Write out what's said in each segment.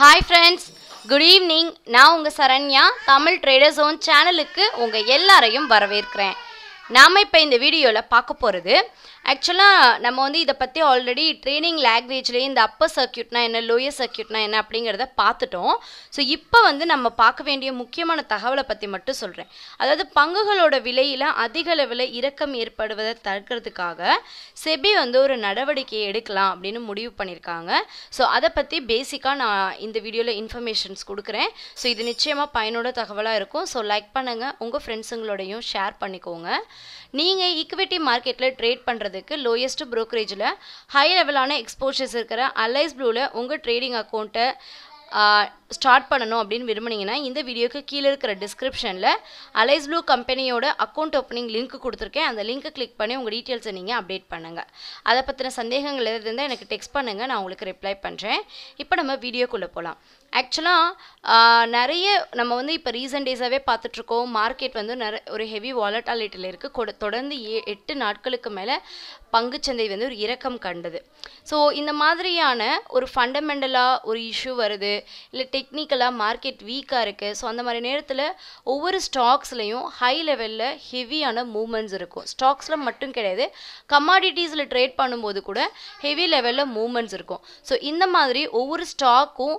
hi friends good evening நான் உங்கள் Saranya Tamil trader zone சேனலுக்கு உங்கள் எல்லாரையும் வரவேற்கிறேன் நாம் இப்போ இந்த வீடியோவில் பார்க்க போகிறது ஆக்சுவலாக நம்ம வந்து இதை பற்றி ஆல்ரெடி ட்ரைனிங் லாங்குவேஜ்லேயே இந்த அப்பர் சர்க்கியூட்னா என்ன லோயர் சர்க்கியூட்னா என்ன அப்படிங்கிறத பார்த்துட்டோம் ஸோ இப்போ வந்து நம்ம பார்க்க வேண்டிய முக்கியமான தகவலை பற்றி மட்டும் சொல்கிறேன் அதாவது பங்குகளோட விலையில் அதிக அளவில் இறக்கம் ஏற்படுவதை தடுக்கிறதுக்காக செபி வந்து ஒரு நடவடிக்கையை எடுக்கலாம் அப்படின்னு முடிவு பண்ணியிருக்காங்க ஸோ அதை பற்றி பேசிக்காக நான் இந்த வீடியோவில் இன்ஃபர்மேஷன்ஸ் கொடுக்குறேன் ஸோ இது நிச்சயமாக பயனோட தகவலாக இருக்கும் ஸோ லைக் பண்ணுங்கள் உங்கள் ஃப்ரெண்ட்ஸுங்களோடையும் ஷேர் பண்ணிக்கோங்க நீங்கள் ஈக்விட்டி மார்க்கெட்டில் ட்ரேட் பண்ணுறதுக்கு லோயஸ்ட் ப்ரோக்கரேஜில் ஹை லெவலான எக்ஸ்போஷர்ஸ் இருக்கிற அலைஸ் ப்ளூவில் உங்கள் ட்ரேடிங் அக்கௌண்ட்டை ஸ்டார்ட் பண்ணணும் அப்படின்னு விரும்புனீங்கன்னா இந்த வீடியோக்கு கீழே இருக்கிற டிஸ்கிரிப்ஷனில் அலைஸ் ப்ளூ கம்பெனியோட அக்கௌண்ட் ஓப்பனிங் லிங்க் கொடுத்துருக்கேன் அந்த லிங்க்கை கிளிக் பண்ணி உங்கள் டீட்டெயில்ஸை நீங்கள் அப்டேட் பண்ணுங்கள் அதை பற்றின சந்தேகங்கள் எது இருந்தால் எனக்கு டெக்ஸ்ட் பண்ணுங்கள் நான் உங்களுக்கு ரிப்ளை பண்ணுறேன் இப்போ நம்ம வீடியோக்குள்ளே போகலாம் ஆக்சுவலாக நிறைய நம்ம வந்து இப்போ ரீசன்ட் டேஸாகவே பார்த்துட்ருக்கோம் மார்க்கெட் வந்து நிறைய ஒரு ஹெவி வாலட்டாலிட்டியில் இருக்குது தொடர்ந்து ஏ எட்டு நாட்களுக்கு மேலே பங்குச்சந்தை வந்து ஒரு இறக்கம் கண்டது ஸோ இந்த மாதிரியான ஒரு ஃபண்டமெண்டலாக ஒரு இஷ்யூ வருது இல்லை டெக்னிக்கலாக மார்க்கெட் வீக்காக இருக்குது ஸோ அந்த மாதிரி நேரத்தில் ஒவ்வொரு ஸ்டாக்ஸ்லையும் ஹை லெவலில் ஹெவியான மூமெண்ட்ஸ் இருக்கும் ஸ்டாக்ஸில் மட்டும் கிடையாது கமாடிட்டிஸில் ட்ரேட் பண்ணும்போது கூட ஹெவி லெவலில் மூவ்மெண்ட்ஸ் இருக்கும் ஸோ இந்த மாதிரி ஒவ்வொரு ஸ்டாக்கும்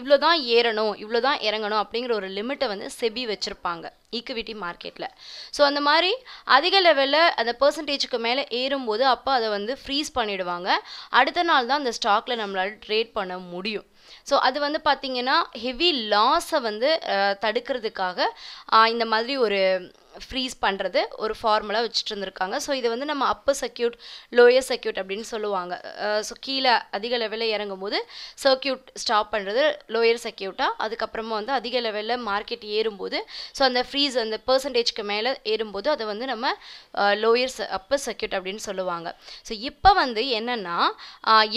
இவ்வளோ தான் ஏறணும் இவ்வளோ தான் இறங்கணும் அப்படிங்கிற ஒரு லிமிட்டை வந்து செபி வச்சுருப்பாங்க ஈக்குவிட்டி மார்க்கெட்டில் ஸோ அந்த மாதிரி அதிக லெவலில் அந்த பர்சன்டேஜுக்கு மேலே ஏறும்போது அப்போ அதை வந்து ஃப்ரீஸ் பண்ணிவிடுவாங்க அடுத்த நாள் தான் அந்த ஸ்டாக்கில் நம்மளால் ட்ரேட் பண்ண முடியும் ஸோ அது வந்து பார்த்திங்கன்னா ஹெவி லாஸை வந்து தடுக்கிறதுக்காக இந்த மாதிரி ஒரு ஃப்ரீஸ் பண்ணுறது ஒரு ஃபார்முலா வச்சுட்டு இருந்திருக்காங்க ஸோ இதை வந்து நம்ம அப்பர் சர்க்கியூட் லோயர் சர்க்கியூட் அப்படின்னு சொல்லுவாங்க ஸோ கீழே அதிக லெவலில் இறங்கும் போது சர்க்கியூட் ஸ்டாப் பண்ணுறது லோயர் சர்க்கியூட்டாக அதுக்கப்புறமா வந்து அதிக லெவலில் மார்க்கெட் ஏறும்போது ஸோ அந்த ஃப்ரீஸ் அந்த பர்சன்டேஜ்க்கு மேலே ஏறும்போது அதை வந்து நம்ம லோயர் அப்பர் சர்க்கியூட் அப்படின்னு சொல்லுவாங்க ஸோ இப்போ வந்து என்னென்னா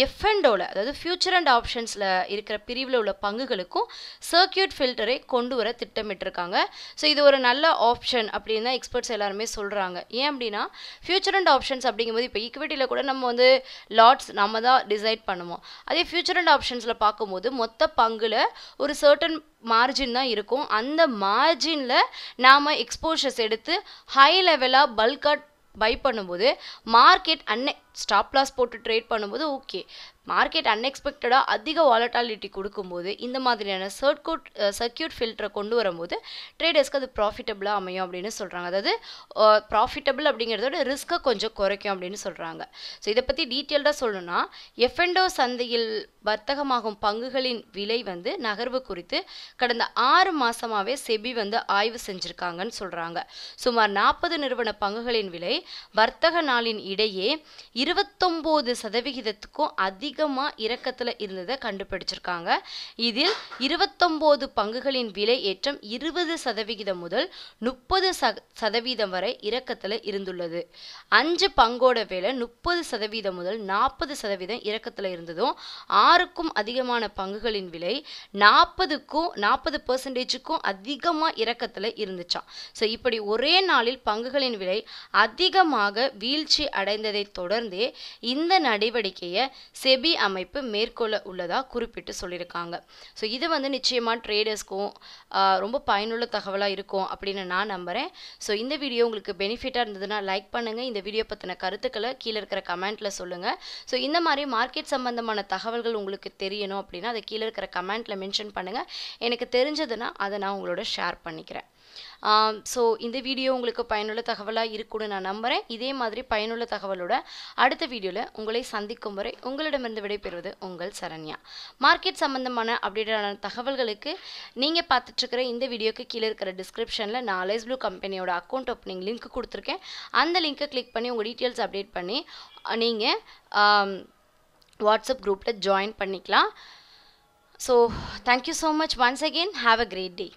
எஃப்எண்டோவில் அதாவது ஃபியூச்சர் அண்ட் ஆப்ஷன்ஸில் இருக்கிற பிரிவில் உள்ள பங்குகளுக்கும் சர்க்கியூட் ஃபில்டரை கொண்டு வர திட்டமிட்டிருக்காங்க ஸோ இது ஒரு நல்ல ஆப்ஷன் அப்படி அப்படின்னு தான் எக்ஸ்பர்ட்ஸ் எல்லாருமே சொல்கிறாங்க ஏன் அப்படின்னா ஃபியூச்சர் அண்ட் ஆப்ஷன்ஸ் அப்படிங்கும்போது இப்போ ஈக்விட்டியில் கூட நம்ம வந்து லாட்ஸ் நம்ம தான் டிசைட் பண்ணுவோம் அதே ஃபியூச்சர் அண்ட் ஆப்ஷன்ஸில் பார்க்கும்போது மொத்த பங்கில் ஒரு சர்டன் மார்ஜின் தான் இருக்கும் அந்த மார்ஜினில் நாம் எக்ஸ்போஷர்ஸ் எடுத்து ஹை லெவலாக பல்காட் பை பண்ணும்போது மார்க்கெட் அன்னை ஸ்டாப் லாஸ் போட்டு ட்ரேட் பண்ணும்போது ஓகே மார்க்கெட் அன்எக்ஸ்பெக்டடாக அதிக வாலட்டாலிட்டி கொடுக்கும்போது இந்த மாதிரியான சர்க்கூட் சர்க்கியூட் ஃபில்டரை கொண்டு வரும்போது ட்ரேடர்ஸ்க்கு அது ப்ராஃபிட்டபிளாக அமையும் அப்படின்னு சொல்கிறாங்க அதாவது ப்ராஃபிட்டபிள் அப்படிங்கிறதோட ரிஸ்க்கை கொஞ்சம் குறைக்கும் அப்படின்னு சொல்கிறாங்க ஸோ இதை பற்றி டீட்டெயில்டாக சொல்லணும்னா எஃப்என்டோ சந்தையில் வர்த்தகமாகும் பங்குகளின் விலை வந்து நகர்வு குறித்து கடந்த ஆறு மாதமாகவே செபி வந்து ஆய்வு செஞ்சுருக்காங்கன்னு சொல்கிறாங்க சுமார் நாற்பது நிறுவன பங்குகளின் விலை வர்த்தக நாளின் இடையே இருபத்தொம்போது சதவிகிதத்துக்கும் அதிக அதிகமாக இறக்கத்தில் இருந்ததை கண்டுபிடிச்சிருக்காங்க இதில் இருபத்தொம்போது பங்குகளின் விலை ஏற்றம் இருபது சதவிகிதம் முதல் முப்பது சதவீதம் வரை இறக்கத்தில் இருந்துள்ளது அஞ்சு பங்கோட விலை முப்பது சதவீதம் முதல் நாற்பது சதவீதம் இறக்கத்தில் இருந்ததும் ஆறுக்கும் அதிகமான பங்குகளின் விலை நாற்பதுக்கும் நாற்பது பர்சன்டேஜுக்கும் அதிகமாக இறக்கத்தில் இருந்துச்சான் ஸோ இப்படி ஒரே நாளில் பங்குகளின் விலை அதிகமாக வீழ்ச்சி அடைந்ததை தொடர்ந்தே இந்த நடவடிக்கையை செபி செபி அமைப்பு மேற்கொள்ள உள்ளதாக குறிப்பிட்டு சொல்லியிருக்காங்க ஸோ இது வந்து நிச்சயமாக ட்ரேடர்ஸ்க்கும் ரொம்ப பயனுள்ள தகவலாக இருக்கும் அப்படின்னு நான் நம்புகிறேன் ஸோ இந்த வீடியோ உங்களுக்கு பெனிஃபிட்டாக இருந்ததுன்னா லைக் பண்ணுங்கள் இந்த வீடியோ பற்றின கருத்துக்களை கீழே இருக்கிற கமெண்ட்டில் சொல்லுங்கள் ஸோ இந்த மாதிரி மார்க்கெட் சம்மந்தமான தகவல்கள் உங்களுக்கு தெரியணும் அப்படின்னா அதை கீழே இருக்கிற கமெண்ட்டில் மென்ஷன் பண்ணுங்கள் எனக்கு தெரிஞ்சதுன்னா அதை நான் உங்களோட ஷேர் பண்ணிக்கிறேன் ஸோ இந்த வீடியோ உங்களுக்கு பயனுள்ள தகவலாக இருக்கும்னு நான் நம்புகிறேன் இதே மாதிரி பயனுள்ள தகவலோட அடுத்த வீடியோவில் உங்களை சந்திக்கும் வரை உங்களிடமிருந்து விடைபெறுவது உங்கள் சரண்யா மார்க்கெட் சம்பந்தமான அப்டேட்டான தகவல்களுக்கு நீங்கள் பார்த்துட்ருக்கிற இந்த வீடியோக்கு கீழே இருக்கிற டிஸ்கிரிப்ஷனில் நாலேஜ் ப்ளூ கம்பெனியோட அக்கௌண்ட் ஓப்பனிங் லிங்க் கொடுத்துருக்கேன் அந்த லிங்க்கை கிளிக் பண்ணி உங்கள் டீட்டெயில்ஸ் அப்டேட் பண்ணி நீங்கள் வாட்ஸ்அப் குரூப்பில் ஜாயின் பண்ணிக்கலாம் so thank you so much once again have a great day